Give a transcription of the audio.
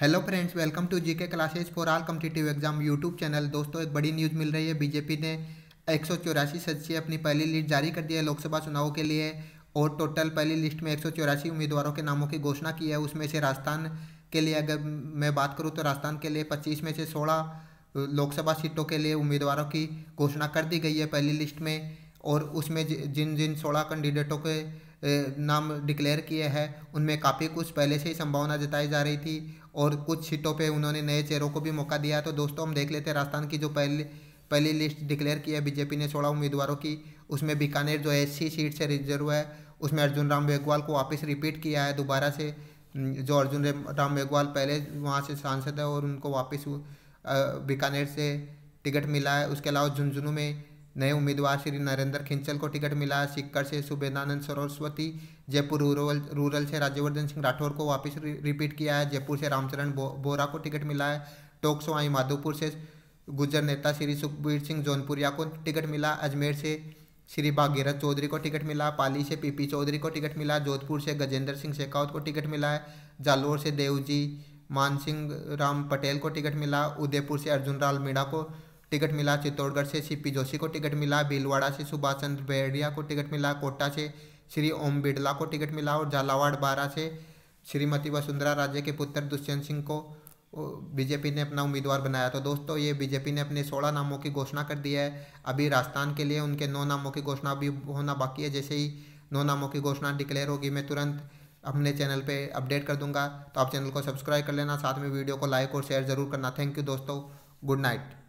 hello friends welcome to GK classes for all competitive exam YouTube channel दोस्तों एक बड़ी news मिल रही है बीजेपी ने एक सदस्य अपनी पहली लिस्ट जारी कर दी है लोकसभा चुनाव के लिए और टोटल पहली लिस्ट में एक उम्मीदवारों के नामों की घोषणा की है उसमें से राजस्थान के लिए अगर मैं बात करूँ तो राजस्थान के लिए पच्चीस में से सोलह लोकसभा सीटों के लिए उम्मीदवारों की घोषणा कर दी गई है पहली लिस्ट में और उसमें जिन जिन सोलह कैंडिडेटों के नाम डिक्लेयर किए हैं उनमें काफ़ी कुछ पहले से ही संभावना जताई जा रही थी और कुछ सीटों पे उन्होंने नए चेहरों को भी मौका दिया तो दोस्तों हम देख लेते हैं राजस्थान की जो पहले पहली लिस्ट डिक्लेयर की है बीजेपी ने सोलह उम्मीदवारों की उसमें बीकानेर जो एस सीट से रिजर्व है उसमें अर्जुन राम मेघवाल को वापस रिपीट किया है दोबारा से जो अर्जुन राम मेघवाल पहले वहाँ से सांसद है और उनको वापस बीकानेर से टिकट मिला है उसके अलावा झुंझुनू में नए उम्मीदवार श्री नरेंद्र खिंचल को टिकट मिला है सिक्कर से सुबेदानंद सरस्वती जयपुर रूरल रूरल से राज्यवर्धन सिंह राठौर को वापस रिपीट किया है जयपुर से रामचरण बो, बोरा को टिकट मिला है टोकसोआई माधोपुर से गुज्जर नेता श्री सुखबीर सिंह जौनपुरिया को टिकट मिला अजमेर से श्री भागीरथ चौधरी को टिकट मिला पाली से पीपी चौधरी को टिकट मिला जोधपुर से गजेंद्र सिंह शेखावत को टिकट मिला है जालोर से देवजी मान सिंह राम पटेल को टिकट मिला उदयपुर से अर्जुन राल मीणा को टिकट मिला चित्तौड़गढ़ से सी पी जोशी को टिकट मिला भीलवाड़ा से सुभाष चंद्र बेहरिया को टिकट मिला कोटा से श्री ओम बिड़ला को टिकट मिला और झालावाड़ बारा से श्रीमती वसुंधरा राजे के पुत्र दुष्यंत सिंह को बीजेपी ने अपना उम्मीदवार बनाया तो दोस्तों ये बीजेपी ने अपने सोलह नामों की घोषणा कर दी है अभी राजस्थान के लिए उनके नौ नामों की घोषणा अभी होना बाकी है जैसे ही नौ नामों की घोषणा डिक्लेयर होगी मैं तुरंत अपने चैनल पे अपडेट कर दूंगा तो आप चैनल को सब्सक्राइब कर लेना साथ में वीडियो को लाइक और शेयर ज़रूर करना थैंक यू दोस्तों गुड नाइट